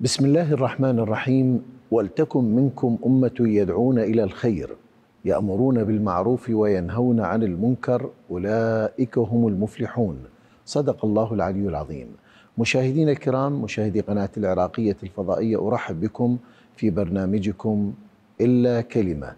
بسم الله الرحمن الرحيم ولتكن منكم امه يدعون الى الخير يامرون بالمعروف وينهون عن المنكر اولئك هم المفلحون صدق الله العلي العظيم مشاهدينا الكرام مشاهدي قناه العراقيه الفضائيه ارحب بكم في برنامجكم الا كلمه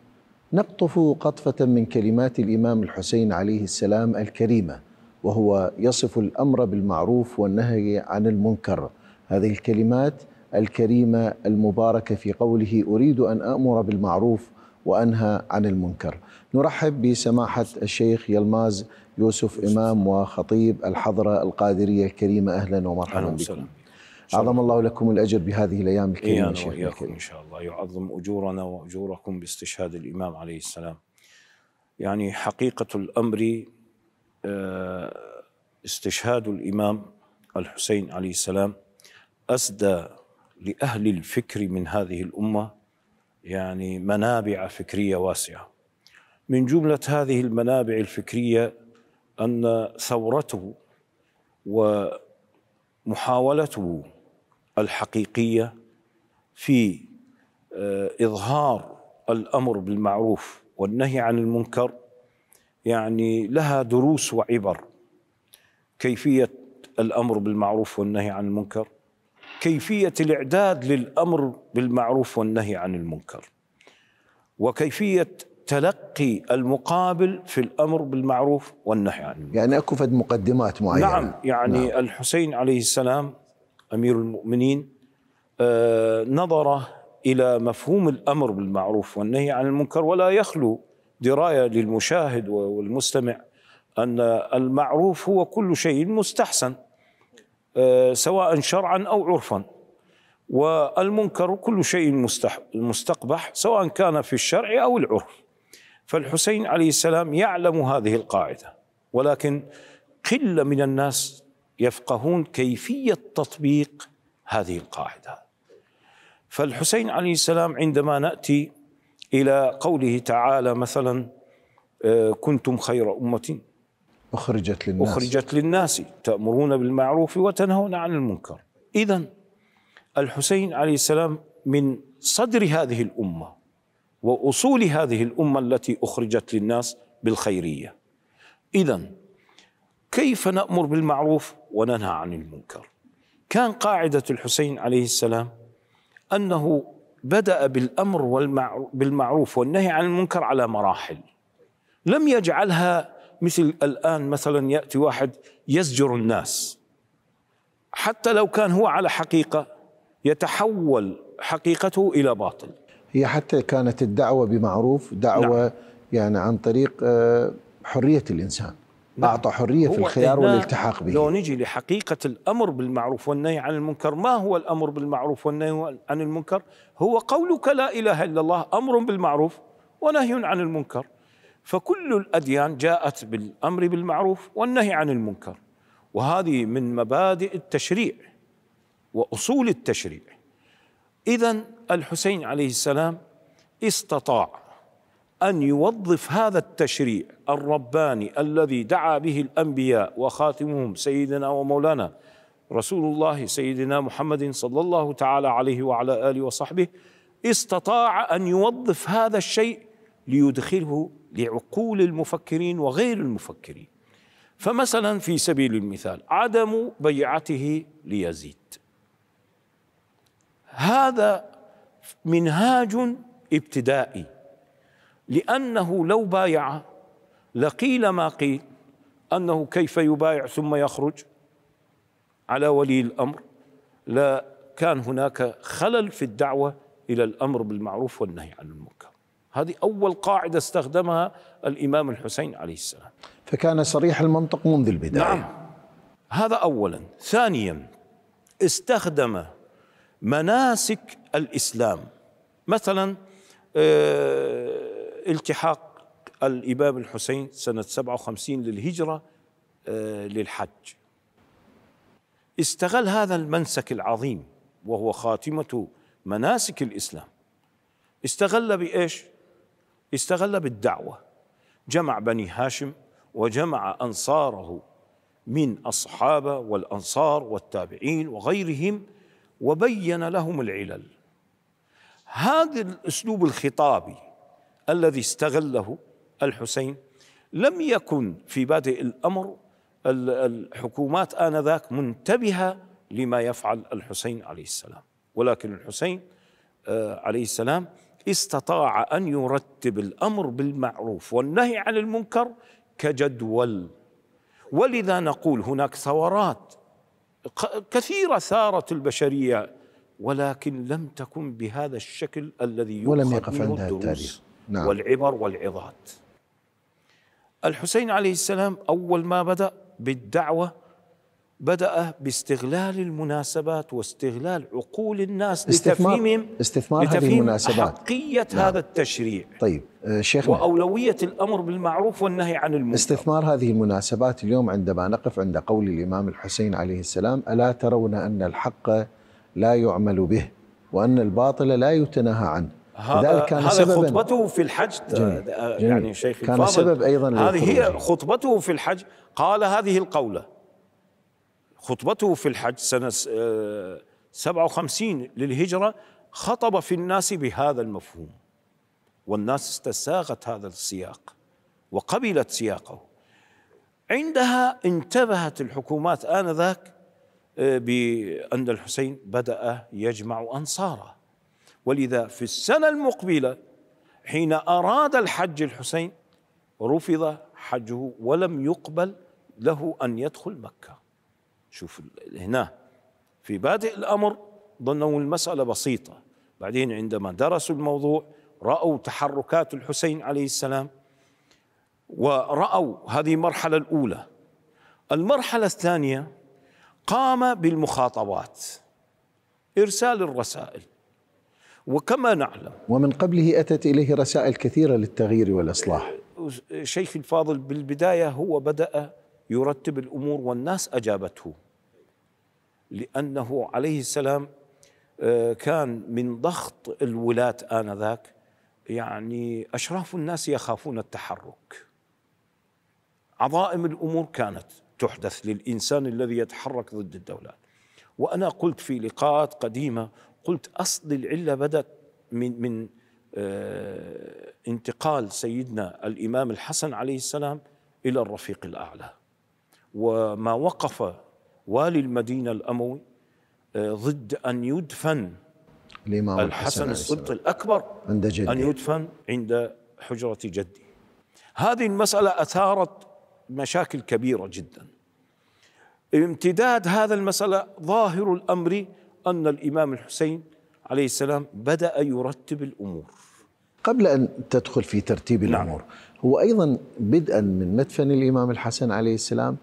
نقطف قطفه من كلمات الامام الحسين عليه السلام الكريمه وهو يصف الامر بالمعروف والنهي عن المنكر هذه الكلمات الكريمه المباركه في قوله اريد ان امر بالمعروف وانهى عن المنكر. نرحب بسماحه الشيخ يلماز يوسف امام وخطيب الحضره القادريه الكريمه اهلا ومرحبا أهلا بكم. أعظم الله لكم الأجر بهذه الأيام الكريمة إيانا شيخ الكريم. إن شاء الله يعظم أجورنا وأجوركم باستشهاد الإمام عليه السلام يعني حقيقة الأمر آه، استشهاد الإمام الحسين عليه السلام أسدى لأهل الفكر من هذه الأمة يعني منابع فكرية واسعة من جملة هذه المنابع الفكرية أن ثورته ومحاولته الحقيقية في آه، إظهار الأمر بالمعروف والنهي عن المنكر يعني لها دروس وعبر كيفية الأمر بالمعروف والنهي عن المنكر كيفية الإعداد للأمر بالمعروف والنهي عن المنكر وكيفية تلقي المقابل في الأمر بالمعروف والنهي عن المنكر يعني أكو فد مقدمات معينة نعم يعني نعم. الحسين عليه السلام أمير المؤمنين آه نظر إلى مفهوم الأمر بالمعروف والنهي عن المنكر ولا يخلو دراية للمشاهد والمستمع أن المعروف هو كل شيء مستحسن آه، سواء شرعا او عرفا والمنكر كل شيء مستقبح سواء كان في الشرع او العرف فالحسين عليه السلام يعلم هذه القاعده ولكن قله من الناس يفقهون كيفيه تطبيق هذه القاعده فالحسين عليه السلام عندما ناتي الى قوله تعالى مثلا آه، كنتم خير امه أخرجت للناس أخرجت للناس تأمرون بالمعروف وتنهون عن المنكر إذا الحسين عليه السلام من صدر هذه الأمة وأصول هذه الأمة التي أخرجت للناس بالخيرية إذا كيف نأمر بالمعروف وننهى عن المنكر كان قاعدة الحسين عليه السلام أنه بدأ بالأمر بالمعروف والنهي عن المنكر على مراحل لم يجعلها مثل الآن مثلا يأتي واحد يزجر الناس حتى لو كان هو على حقيقة يتحول حقيقته إلى باطل هي حتى كانت الدعوة بمعروف دعوة نعم. يعني عن طريق آه، حرية الإنسان نعم. أعطى حرية في الخيار والالتحاق به لو نجي لحقيقة الأمر بالمعروف والنهي عن المنكر ما هو الأمر بالمعروف والنهي عن المنكر هو قولك لا إله إلا الله أمر بالمعروف ونهي عن المنكر فكل الاديان جاءت بالامر بالمعروف والنهي عن المنكر وهذه من مبادئ التشريع واصول التشريع اذا الحسين عليه السلام استطاع ان يوظف هذا التشريع الرباني الذي دعا به الانبياء وخاتمهم سيدنا ومولانا رسول الله سيدنا محمد صلى الله تعالى عليه وعلى اله وصحبه استطاع ان يوظف هذا الشيء ليدخله لعقول المفكرين وغير المفكرين فمثلا في سبيل المثال عدم بيعته ليزيد هذا منهاج ابتدائي لأنه لو بايع لقيل ما قيل أنه كيف يبايع ثم يخرج على ولي الأمر لا كان هناك خلل في الدعوة إلى الأمر بالمعروف والنهي عن المنكر هذه أول قاعدة استخدمها الإمام الحسين عليه السلام فكان صريح المنطق منذ البداية نعم هذا أولا ثانيا استخدم مناسك الإسلام مثلا آه، التحاق الإمام الحسين سنة 57 للهجرة آه، للحج استغل هذا المنسك العظيم وهو خاتمة مناسك الإسلام استغل بإيش؟ استغل بالدعوة جمع بني هاشم وجمع أنصاره من الصحابة والأنصار والتابعين وغيرهم وبين لهم العلل هذا الأسلوب الخطابي الذي استغله الحسين لم يكن في بادئ الأمر الحكومات آنذاك منتبهة لما يفعل الحسين عليه السلام ولكن الحسين آه، عليه السلام استطاع ان يرتب الامر بالمعروف والنهي عن المنكر كجدول ولذا نقول هناك ثورات كثيره ثارت البشريه ولكن لم تكن بهذا الشكل الذي ولم يقف عندها التاريخ نعم. والعبر والعظات الحسين عليه السلام اول ما بدا بالدعوه بدأ باستغلال المناسبات واستغلال عقول الناس استثمار لتفهيمهم استثمار هذه المناسبات حقية نعم. هذا التشريع طيب آه، شيخ وأولوية الأمر بالمعروف والنهي عن المنكر استثمار هذه المناسبات اليوم عندما نقف عند قول الإمام الحسين عليه السلام ألا ترون أن الحق لا يعمل به وأن الباطل لا يتناهى عنه هذا كان هذا سبباً خطبته في الحج آه، جميل. آه، يعني شيخ كان سبب أيضا هذه هي خطبته في الحج قال هذه القولة خطبته في الحج سنة 57 آه، للهجرة خطب في الناس بهذا المفهوم والناس استساغت هذا السياق وقبلت سياقه عندها انتبهت الحكومات آنذاك آه، بأن الحسين بدأ يجمع أنصاره ولذا في السنة المقبلة حين أراد الحج الحسين رفض حجه ولم يقبل له أن يدخل مكة شوف هنا في بادئ الأمر ظنوا المسألة بسيطة بعدين عندما درسوا الموضوع رأوا تحركات الحسين عليه السلام ورأوا هذه المرحلة الأولى المرحلة الثانية قام بالمخاطبات إرسال الرسائل وكما نعلم ومن قبله أتت إليه رسائل كثيرة للتغيير والإصلاح شيخ الفاضل بالبداية هو بدأ يرتب الامور والناس اجابته لانه عليه السلام آه، كان من ضغط الولاة آنذاك يعني أشراف الناس يخافون التحرك عظائم الأمور كانت تحدث للإنسان الذي يتحرك ضد الدوله وأنا قلت في لقاءات قديمة قلت أصل العلة بدأت من من آه، انتقال سيدنا الإمام الحسن عليه السلام إلى الرفيق الأعلى وما وقف والي المدينة الأموي آه، ضد أن يدفن الإمام الحسن الصدق الأكبر عند جدي. أن يدفن عند حجرة جدي هذه المسألة أثارت مشاكل كبيرة جدا امتداد هذا المسألة ظاهر الأمر أن الإمام الحسين عليه السلام بدأ يرتب الأمور قبل أن تدخل في ترتيب نعم. الأمور نعم. هو أيضا بدءا من مدفن الإمام الحسن عليه السلام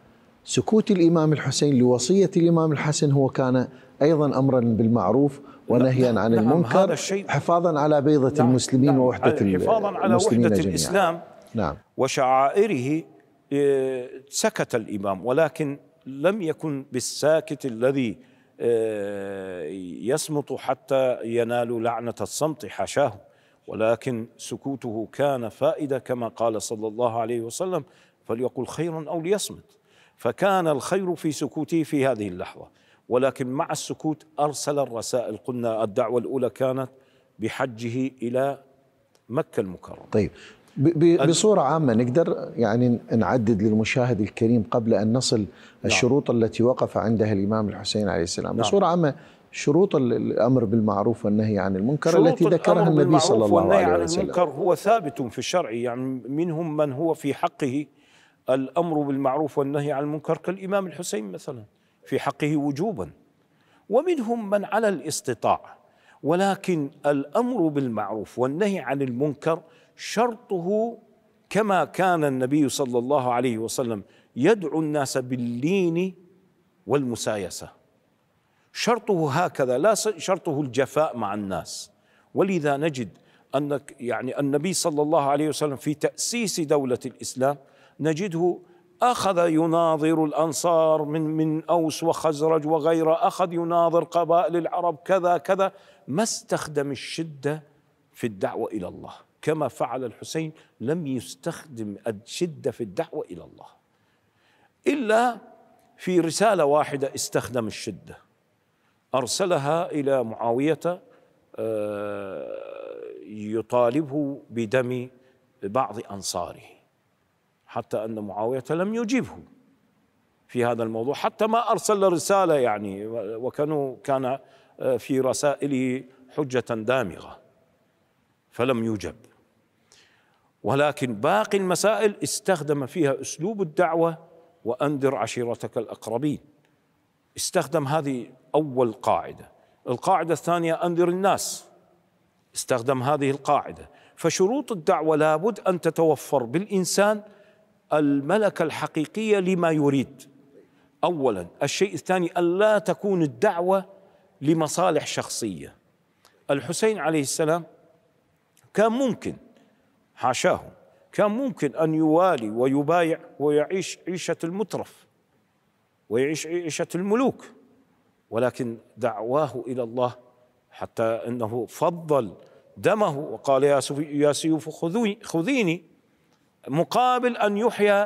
سكوت الإمام الحسين لوصية الإمام الحسن هو كان أيضا أمرا بالمعروف ونهيا نعم. عن نعم المنكر هذا الشيء حفاظا على بيضة نعم المسلمين نعم ووحدة حفاظا على وحدة جميعا الإسلام نعم وشعائره آه، سكت الإمام ولكن لم يكن بالساكت الذي آه، يصمت حتى ينال لعنة الصمت حاشاه ولكن سكوته كان فائدة كما قال صلى الله عليه وسلم فليقل خيرا أو ليصمت فكان الخير في سكوته في هذه اللحظة ولكن مع السكوت أرسل الرسائل قلنا الدعوة الأولى كانت بحجه إلى مكة المكرمة طيب بصورة عامة نقدر يعني نعدد للمشاهد الكريم قبل أن نصل نعم. الشروط التي وقف عندها الإمام الحسين عليه السلام نعم. بصورة عامة شروط الأمر بالمعروف والنهي عن المنكر التي ذكرها النبي صلى الله عليه وسلم والنهي عن المنكر هو ثابت في الشرع يعني منهم من هو في حقه الأمر بالمعروف والنهي عن المنكر كالإمام الحسين مثلا في حقه وجوبا ومنهم من على الاستطاع ولكن الأمر بالمعروف والنهي عن المنكر شرطه كما كان النبي صلى الله عليه وسلم يدعو الناس باللين والمسايسة شرطه هكذا لا شرطه الجفاء مع الناس ولذا نجد أن يعني النبي صلى الله عليه وسلم في تأسيس دولة الإسلام نجده أخذ يناظر الأنصار من من أوس وخزرج وغيره أخذ يناظر قبائل العرب كذا كذا ما استخدم الشدة في الدعوة إلى الله كما فعل الحسين لم يستخدم الشدة في الدعوة إلى الله إلا في رسالة واحدة استخدم الشدة أرسلها إلى معاوية آه، يطالبه بدم بعض أنصاره حتى أن معاوية لم يجيبه في هذا الموضوع حتى ما أرسل رسالة يعني وكانوا كان آه، في رسائله حجة دامغة فلم يجب ولكن باقي المسائل استخدم فيها أسلوب الدعوة وأنذر عشيرتك الأقربين استخدم هذه أول قاعدة القاعدة الثانية أنذر الناس استخدم هذه القاعدة فشروط الدعوة لابد أن تتوفر بالإنسان الملكة الحقيقية لما يريد أولا الشيء الثاني ألا تكون الدعوة لمصالح شخصية الحسين عليه السلام كان ممكن حاشاه كان ممكن أن يوالي ويبايع ويعيش عيشة المترف ويعيش عيشة الملوك ولكن دعواه إلى الله حتى أنه فضل دمه وقال يا سيوف خذوني خذيني مقابل أن يحيى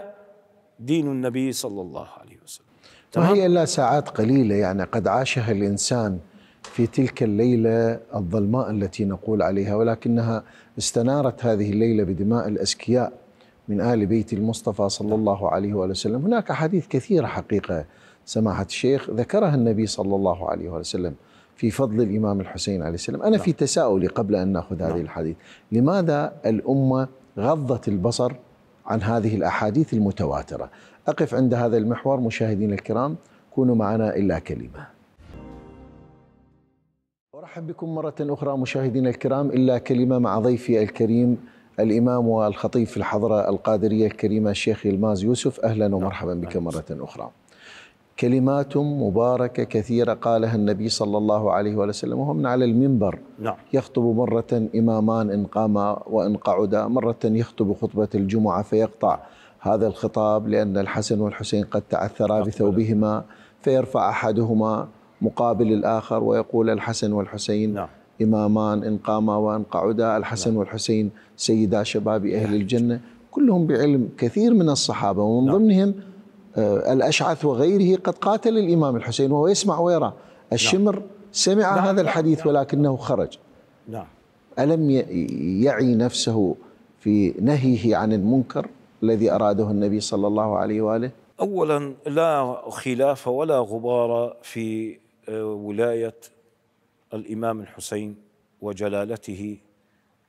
دين النبي صلى الله عليه وسلم تمام؟ وهي إلا ساعات قليلة يعني قد عاشها الإنسان في تلك الليلة الظلماء التي نقول عليها ولكنها استنارت هذه الليلة بدماء الأسكياء من آل بيت المصطفى صلى الله عليه وآله وسلم هناك أحاديث كثيرة حقيقة سماحة الشيخ ذكرها النبي صلى الله عليه وآله وسلم في فضل الإمام الحسين عليه السلام أنا في نعم. تساؤلي قبل أن نأخذ هذه نعم. الحديث لماذا الأمة غضت البصر عن هذه الأحاديث المتواترة أقف عند هذا المحور مشاهدين الكرام كونوا معنا إلا كلمة أرحب بكم مرة أخرى مشاهدينا الكرام إلا كلمة مع ضيفي الكريم الإمام والخطيب في الحضرة القادرية الكريمة الشيخ يلماز يوسف أهلا ومرحبا بك مرة أخرى كلمات مباركة كثيرة قالها النبي صلى الله عليه وسلم وهو من على المنبر نعم. يخطب مرة إمامان إن قاما وإن قعدا مرة يخطب خطبة الجمعة فيقطع هذا الخطاب لأن الحسن والحسين قد تعثرا نعم. بثوبهما فيرفع أحدهما مقابل الآخر ويقول الحسن والحسين نعم. إمامان إن قاما وإن قعدا الحسن نعم. والحسين سيدا شباب أهل نعم. الجنة كلهم بعلم كثير من الصحابة ومن نعم. ضمنهم آه، الأشعث وغيره قد قاتل الإمام الحسين وهو يسمع ويرى نعم. الشمر نعم. سمع نعم. هذا الحديث نعم. ولكنه خرج نعم ألم يعي نفسه في نهيه عن المنكر الذي أراده النبي صلى الله عليه وآله أولا لا خلاف ولا غبار في آه، ولاية الإمام الحسين وجلالته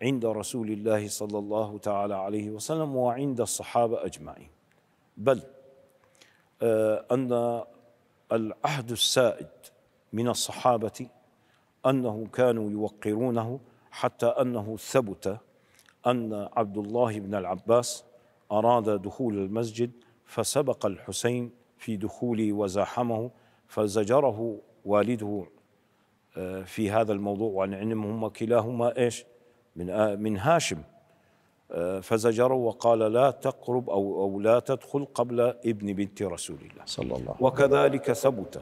عند رسول الله صلى الله تعالى عليه وسلم وعند الصحابة أجمعين بل آه، أن العهد السائد من الصحابة أنه كانوا يوقرونه حتى أنه ثبت أن عبد الله بن العباس أراد دخول المسجد فسبق الحسين في دخوله وزاحمه فزجره والده آه، في هذا الموضوع وعن علمهما كلاهما ايش من آه، من هاشم فزجره وقال لا تقرب أو, أو لا تدخل قبل ابن بنت رسول الله صلى الله وكذلك ثبت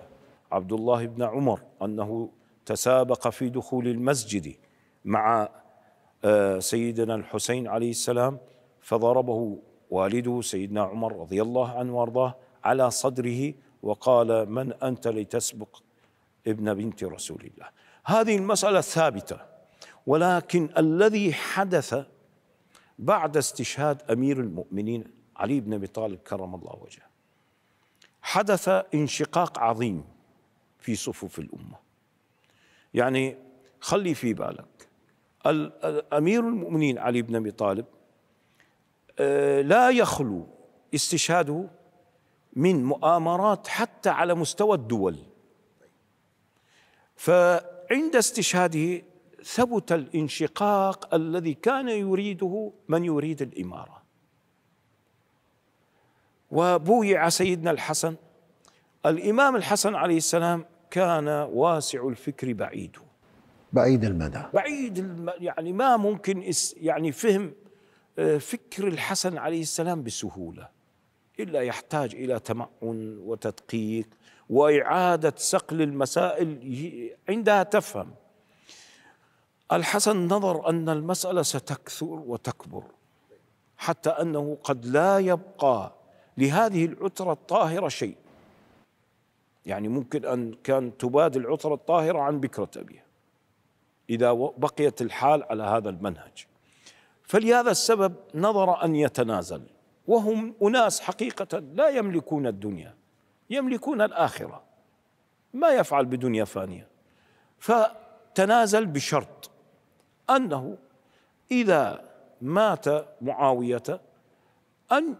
عبد الله بن عمر أنه تسابق في دخول المسجد مع آه، سيدنا الحسين عليه السلام فضربه والده سيدنا عمر رضي الله عنه وارضاه على صدره وقال من أنت لتسبق ابن بنت رسول الله هذه المسألة ثابتة ولكن الذي حدث بعد استشهاد امير المؤمنين علي بن ابي طالب كرم الله وجهه حدث انشقاق عظيم في صفوف الامه يعني خلي في بالك امير المؤمنين علي بن ابي طالب آه، لا يخلو استشهاده من مؤامرات حتى على مستوى الدول فعند استشهاده ثبت الانشقاق الذي كان يريده من يريد الاماره وبويع سيدنا الحسن الامام الحسن عليه السلام كان واسع الفكر بعيد بعيد المدى بعيد الم... يعني ما ممكن اس... يعني فهم آه، فكر الحسن عليه السلام بسهوله الا يحتاج الى تمعن وتدقيق واعاده صقل المسائل عندها تفهم الحسن نظر ان المساله ستكثر وتكبر حتى انه قد لا يبقى لهذه العتره الطاهره شيء يعني ممكن ان كان تباد العتره الطاهره عن بكره ابيها اذا بقيت الحال على هذا المنهج فلهذا السبب نظر ان يتنازل وهم اناس حقيقه لا يملكون الدنيا يملكون الاخره ما يفعل بدنيا فانيه فتنازل بشرط أنه إذا مات معاوية أن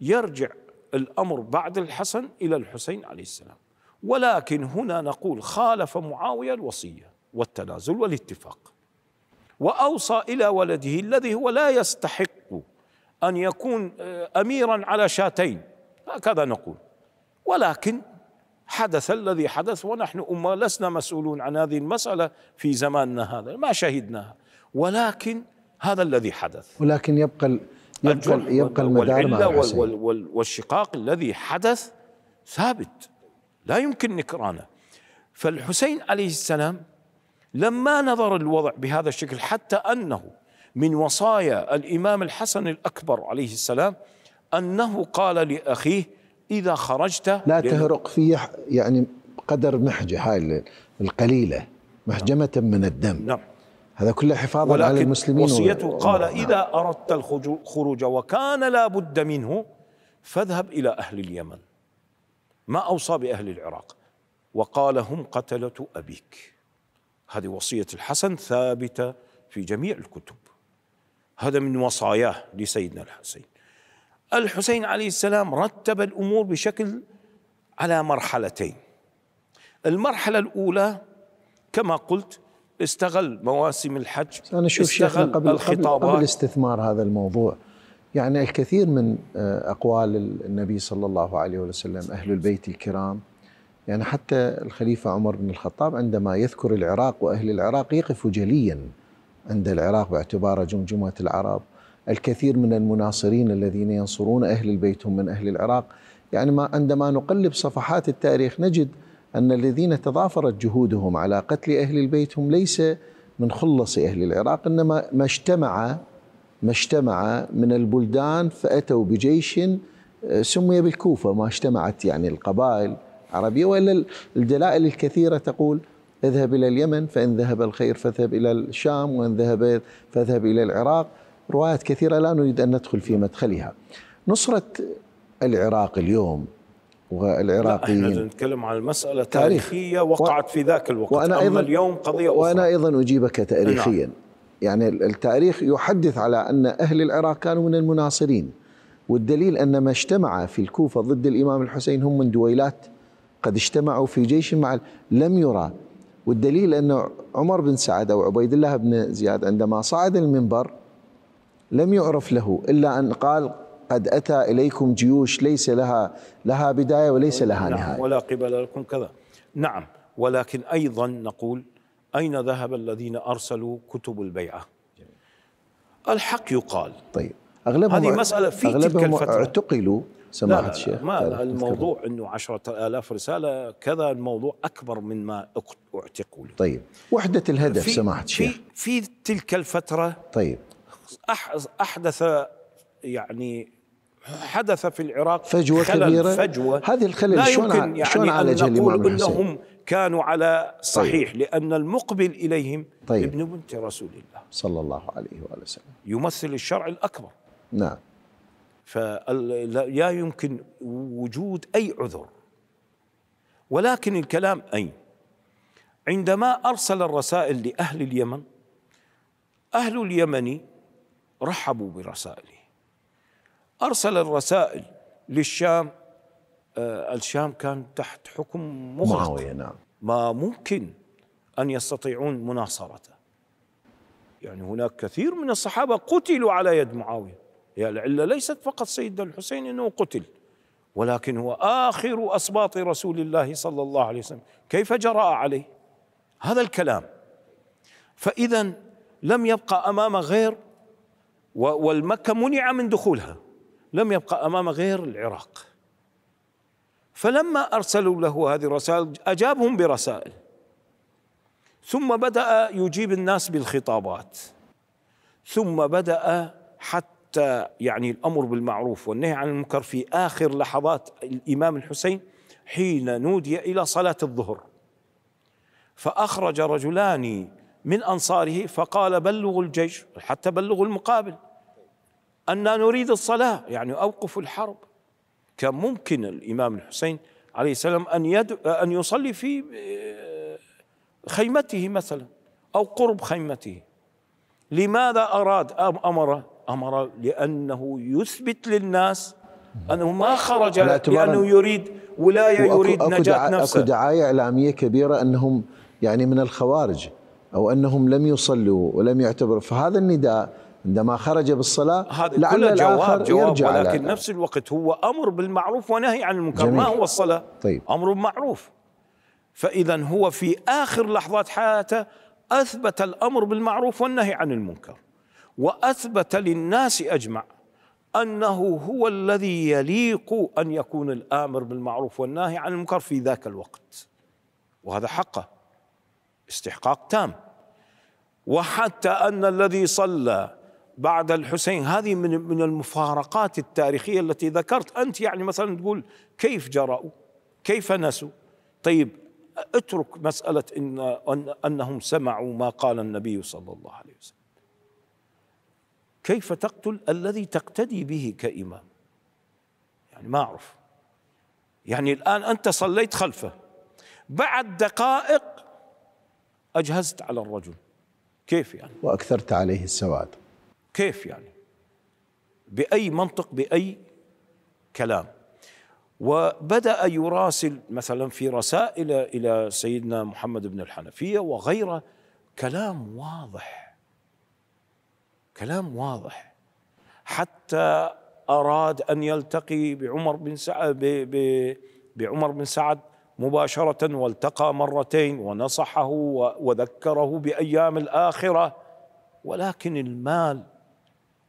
يرجع الأمر بعد الحسن إلى الحسين عليه السلام ولكن هنا نقول خالف معاوية الوصية والتنازل والاتفاق وأوصى إلى ولده الذي هو لا يستحق أن يكون آه، أميرا على شاتين هكذا نقول ولكن حدث الذي حدث ونحن أمة لسنا مسؤولون عن هذه المسألة في زماننا هذا ما شهدناها ولكن هذا الذي حدث ولكن يبقى يبقى, يبقى المدار مع وال وال والشقاق الذي حدث ثابت لا يمكن نكرانه فالحسين عليه السلام لما نظر الوضع بهذا الشكل حتى أنه من وصايا الإمام الحسن الأكبر عليه السلام أنه قال لأخيه إذا خرجت لا تهرق في يعني قدر محجة هاي القليلة محجمة نعم. من الدم نعم هذا كله حفاظا على المسلمين وصيته و... قال نعم. إذا أردت الخروج وكان لا بد منه فاذهب إلى أهل اليمن ما أوصى بأهل العراق وقال هم قتلة أبيك هذه وصية الحسن ثابتة في جميع الكتب هذا من وصاياه لسيدنا الحسين الحسين عليه السلام رتب الأمور بشكل على مرحلتين المرحلة الأولى كما قلت استغل مواسم الحج أنا أشوف شيخنا قبل, الخطابات قبل استثمار هذا الموضوع يعني الكثير من آه، أقوال النبي صلى الله عليه وسلم أهل البيت الكرام يعني حتى الخليفة عمر بن الخطاب عندما يذكر العراق وأهل العراق يقف جليا عند العراق باعتباره جمجمة العرب الكثير من المناصرين الذين ينصرون أهل البيت هم من أهل العراق يعني ما عندما نقلب صفحات التاريخ نجد أن الذين تضافرت جهودهم على قتل أهل البيت هم ليس من خلص أهل العراق إنما ما اجتمع ما اجتمع من البلدان فأتوا بجيش آه، سمي بالكوفة ما اجتمعت يعني القبائل العربية وإلا الدلائل الكثيرة تقول اذهب إلى اليمن فإن ذهب الخير فاذهب إلى الشام وإن ذهب فاذهب إلى العراق روايات كثيرة لا نريد أن ندخل في مدخلها نصرة العراق اليوم والعراقيين احنا نتكلم عن مسألة تاريخ. تاريخية وقعت و... في ذاك الوقت وأنا أما اليوم قضية أخرى وأنا أيضا أجيبك تاريخيا نعم. يعني التاريخ يحدث على أن أهل العراق كانوا من المناصرين والدليل أن ما اجتمع في الكوفة ضد الإمام الحسين هم من دويلات قد اجتمعوا في جيش مع لم يرى والدليل أن عمر بن سعد أو عبيد الله بن زياد عندما صعد المنبر لم يعرف له إلا أن قال قد أتى إليكم جيوش ليس لها لها بداية وليس نعم، لها نعم نهاية ولا قبل لكم كذا نعم ولكن أيضا نقول أين ذهب الذين أرسلوا كتب البيعة الحق يقال طيب أغلبهم هذه مسألة في أغلبهم تلك الفترة اعتقلوا سماحة الشيخ ما الموضوع أنه عشرة آلاف رسالة كذا الموضوع أكبر من ما اعتقلوا طيب وحدة الهدف سماحة الشيخ في, في تلك الفترة طيب احدث يعني حدث في العراق فجوة كبيرة فجوة هذه الخلل لا شون يعني شون عالج إنهم كانوا على صحيح طيب. لأن المقبل إليهم طيب. ابن بنت رسول الله صلى الله عليه وآله وسلم يمثل الشرع الأكبر نعم فلا يمكن وجود أي عذر ولكن الكلام أين عندما أرسل الرسائل لأهل اليمن أهل اليمن رحبوا برسائله أرسل الرسائل للشام آه الشام كان تحت حكم معاوية نعم ما ممكن أن يستطيعون مناصرته يعني هناك كثير من الصحابة قتلوا على يد معاوية هي يعني العلة ليست فقط سيدنا الحسين أنه قتل ولكن هو آخر أسباط رسول الله صلى الله عليه وسلم كيف جرأ عليه هذا الكلام فإذا لم يبقى أمام غير والمكة منع من دخولها لم يبقى أمام غير العراق فلما أرسلوا له هذه الرسائل أجابهم برسائل ثم بدأ يجيب الناس بالخطابات ثم بدأ حتى يعني الأمر بالمعروف والنهي عن المنكر في آخر لحظات الإمام الحسين حين نودي إلى صلاة الظهر فأخرج رجلان من أنصاره فقال بلغوا الجيش حتى بلغوا المقابل أننا نريد الصلاة يعني أوقفوا الحرب كان ممكن الإمام الحسين عليه السلام أن, أن يصلي في آه، خيمته مثلا أو قرب خيمته لماذا أراد أم أمر أمر لأنه يثبت للناس أنه ما خرج لأنه يريد ولاية يريد نجاة نفسه أكو دعاية إعلامية كبيرة أنهم يعني من الخوارج أو أنهم لم يصلوا ولم يعتبروا فهذا النداء عندما خرج بالصلاة هذا لعل جواب جواب يرجع ولكن نفس الوقت هو أمر بالمعروف ونهي عن المنكر ما هو الصلاة طيب. أمر معروف فإذا هو في آخر لحظات حياته أثبت الأمر بالمعروف والنهي عن المنكر وأثبت للناس أجمع أنه هو الذي يليق أن يكون الآمر بالمعروف والناهي عن المنكر في ذاك الوقت وهذا حقه استحقاق تام وحتى أن الذي صلى بعد الحسين هذه من من المفارقات التاريخية التي ذكرت أنت يعني مثلا تقول كيف جرأوا كيف نسوا طيب اترك مسألة إن, أن أنهم سمعوا ما قال النبي صلى الله عليه وسلم كيف تقتل الذي تقتدي به كإمام يعني ما أعرف يعني الآن أنت صليت خلفه بعد دقائق أجهزت على الرجل كيف يعني وأكثرت عليه السواد كيف يعني بأي منطق بأي كلام وبدأ يراسل مثلا في رسائل إلى سيدنا محمد بن الحنفية وغيره كلام واضح كلام واضح حتى أراد أن يلتقي بعمر بن سعد بعمر بن سعد مباشرة والتقى مرتين ونصحه وذكره بأيام الآخرة ولكن المال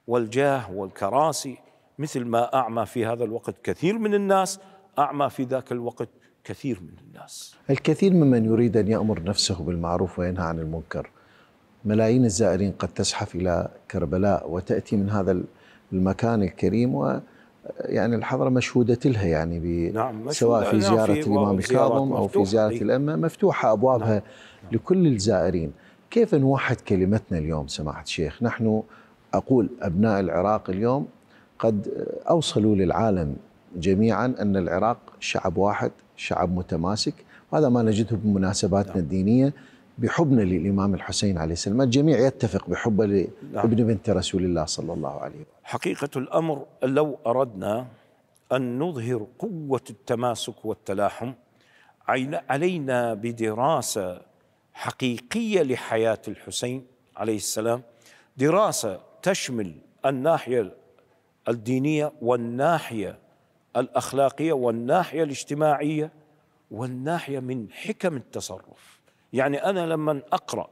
والجاه والكراسي مثل ما أعمى في هذا الوقت كثير من الناس أعمى في ذاك الوقت كثير من الناس الكثير ممن يريد أن يأمر نفسه بالمعروف وينهى عن المنكر ملايين الزائرين قد تزحف إلى كربلاء وتأتي من هذا المكان الكريم و يعني الحضره مشهودة لها يعني ب نعم سواء في نعم، زياره الامام الكاظم او في زياره الامه مفتوحه ابوابها نعم،, نعم. لكل الزائرين كيف نوحد كلمتنا اليوم سماحه الشيخ نحن اقول ابناء العراق اليوم قد اوصلوا للعالم جميعا ان العراق شعب واحد شعب متماسك وهذا ما نجده بمناسباتنا نعم. الدينيه بحبنا للإمام الحسين عليه السلام الجميع يتفق بحبه لابن نعم. بنت رسول الله صلى الله عليه وسلم حقيقة الأمر لو أردنا أن نظهر قوة التماسك والتلاحم علينا بدراسة حقيقية لحياة الحسين عليه السلام دراسة تشمل الناحية الدينية والناحية الأخلاقية والناحية الاجتماعية والناحية من حكم التصرف يعني أنا لما أقرأ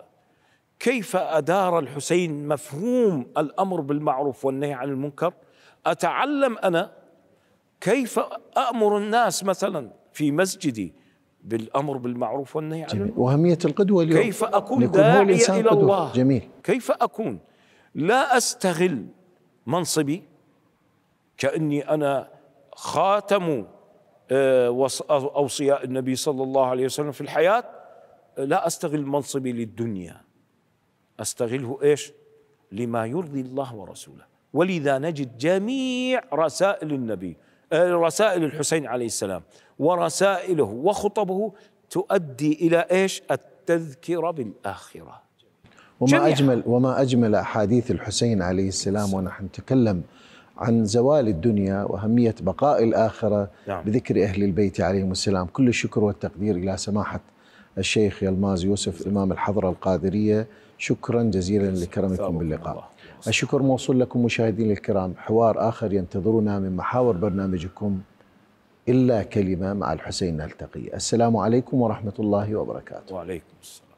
كيف أدار الحسين مفهوم الأمر بالمعروف والنهي عن المنكر أتعلم أنا كيف أأمر الناس مثلا في مسجدي بالامر بالمعروف والنهي عن المنكر واهميه القدوه اليوم كيف اكون داعية الى قدوة. الله جميل كيف اكون لا استغل منصبي كاني انا خاتم آه، اوصياء النبي صلى الله عليه وسلم في الحياه لا أستغل منصبي للدنيا أستغله إيش لما يرضي الله ورسوله ولذا نجد جميع رسائل النبي آه، رسائل الحسين عليه السلام ورسائله وخطبه تؤدي إلى إيش التذكرة بالآخرة وما جميع. أجمل وما أجمل أحاديث الحسين عليه السلام نعم. ونحن نتكلم عن زوال الدنيا وأهمية بقاء الآخرة نعم. بذكر أهل البيت عليهم السلام كل الشكر والتقدير إلى سماحة الشيخ يلماز يوسف إمام الحضرة القادرية شكرا جزيلا لكرمكم باللقاء الشكر موصول لكم مشاهدين الكرام حوار آخر ينتظرنا من محاور برنامجكم إلا كلمة مع الحسين نلتقي السلام عليكم ورحمة الله وبركاته وعليكم السلام